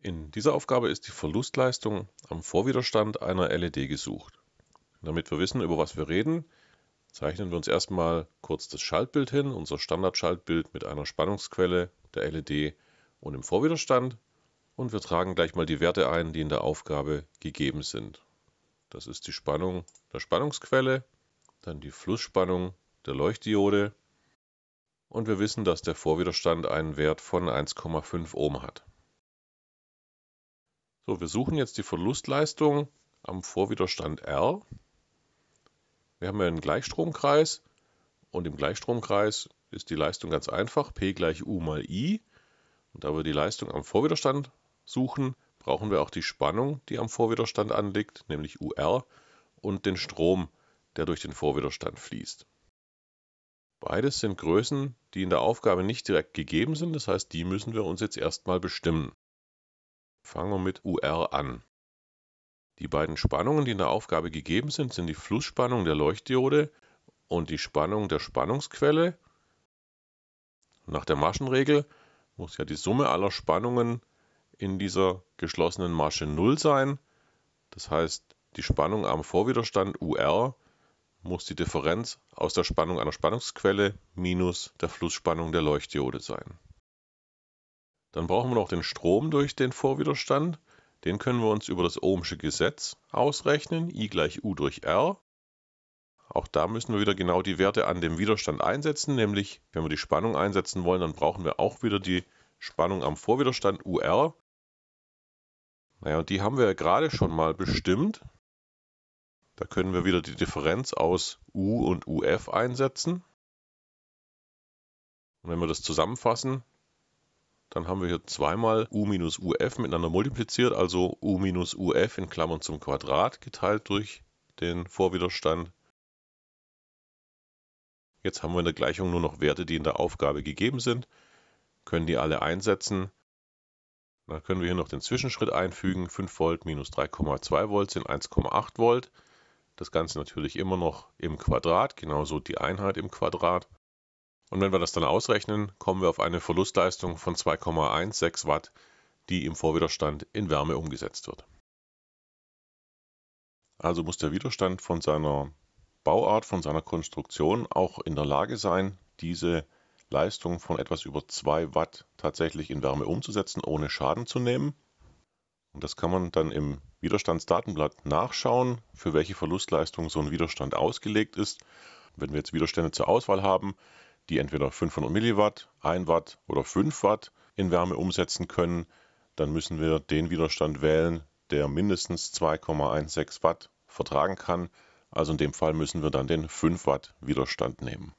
In dieser Aufgabe ist die Verlustleistung am Vorwiderstand einer LED gesucht. Damit wir wissen, über was wir reden, zeichnen wir uns erstmal kurz das Schaltbild hin, unser Standardschaltbild mit einer Spannungsquelle, der LED und dem Vorwiderstand und wir tragen gleich mal die Werte ein, die in der Aufgabe gegeben sind. Das ist die Spannung der Spannungsquelle, dann die Flussspannung der Leuchtdiode und wir wissen, dass der Vorwiderstand einen Wert von 1,5 Ohm hat. So, wir suchen jetzt die Verlustleistung am Vorwiderstand R. Wir haben ja einen Gleichstromkreis und im Gleichstromkreis ist die Leistung ganz einfach, P gleich U mal I. Und da wir die Leistung am Vorwiderstand suchen, brauchen wir auch die Spannung, die am Vorwiderstand anliegt, nämlich UR, und den Strom, der durch den Vorwiderstand fließt. Beides sind Größen, die in der Aufgabe nicht direkt gegeben sind, das heißt, die müssen wir uns jetzt erstmal bestimmen. Fangen wir mit UR an. Die beiden Spannungen, die in der Aufgabe gegeben sind, sind die Flussspannung der Leuchtdiode und die Spannung der Spannungsquelle. Nach der Maschenregel muss ja die Summe aller Spannungen in dieser geschlossenen Masche 0 sein. Das heißt, die Spannung am Vorwiderstand UR muss die Differenz aus der Spannung einer Spannungsquelle minus der Flussspannung der Leuchtdiode sein. Dann brauchen wir noch den Strom durch den Vorwiderstand. Den können wir uns über das Ohmsche Gesetz ausrechnen. I gleich U durch R. Auch da müssen wir wieder genau die Werte an dem Widerstand einsetzen, nämlich wenn wir die Spannung einsetzen wollen, dann brauchen wir auch wieder die Spannung am Vorwiderstand UR. Naja, und die haben wir ja gerade schon mal bestimmt. Da können wir wieder die Differenz aus U und UF einsetzen. Und wenn wir das zusammenfassen, dann haben wir hier zweimal u minus uf miteinander multipliziert, also u minus uf in Klammern zum Quadrat geteilt durch den Vorwiderstand. Jetzt haben wir in der Gleichung nur noch Werte, die in der Aufgabe gegeben sind, können die alle einsetzen. Dann können wir hier noch den Zwischenschritt einfügen, 5 Volt minus 3,2 Volt sind 1,8 Volt. Das Ganze natürlich immer noch im Quadrat, genauso die Einheit im Quadrat. Und wenn wir das dann ausrechnen, kommen wir auf eine Verlustleistung von 2,16 Watt, die im Vorwiderstand in Wärme umgesetzt wird. Also muss der Widerstand von seiner Bauart, von seiner Konstruktion auch in der Lage sein, diese Leistung von etwas über 2 Watt tatsächlich in Wärme umzusetzen, ohne Schaden zu nehmen. Und das kann man dann im Widerstandsdatenblatt nachschauen, für welche Verlustleistung so ein Widerstand ausgelegt ist. Wenn wir jetzt Widerstände zur Auswahl haben, die entweder 500 Milliwatt, 1 Watt oder 5 Watt in Wärme umsetzen können, dann müssen wir den Widerstand wählen, der mindestens 2,16 Watt vertragen kann. Also in dem Fall müssen wir dann den 5 Watt Widerstand nehmen.